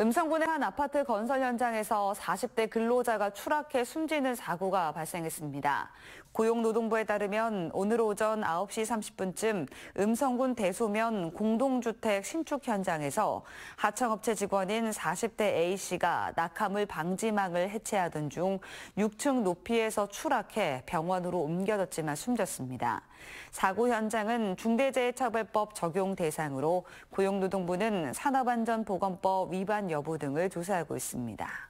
음성군의 한 아파트 건설 현장에서 40대 근로자가 추락해 숨지는 사고가 발생했습니다. 고용노동부에 따르면 오늘 오전 9시 30분쯤 음성군 대소면 공동주택 신축 현장에서 하청업체 직원인 40대 A씨가 낙하물 방지망을 해체하던 중 6층 높이에서 추락해 병원으로 옮겨졌지만 숨졌습니다. 사고 현장은 중대재해처벌법 적용 대상으로 고용노동부는 산업안전보건법 위반 여부 등을 조사하고 있습니다.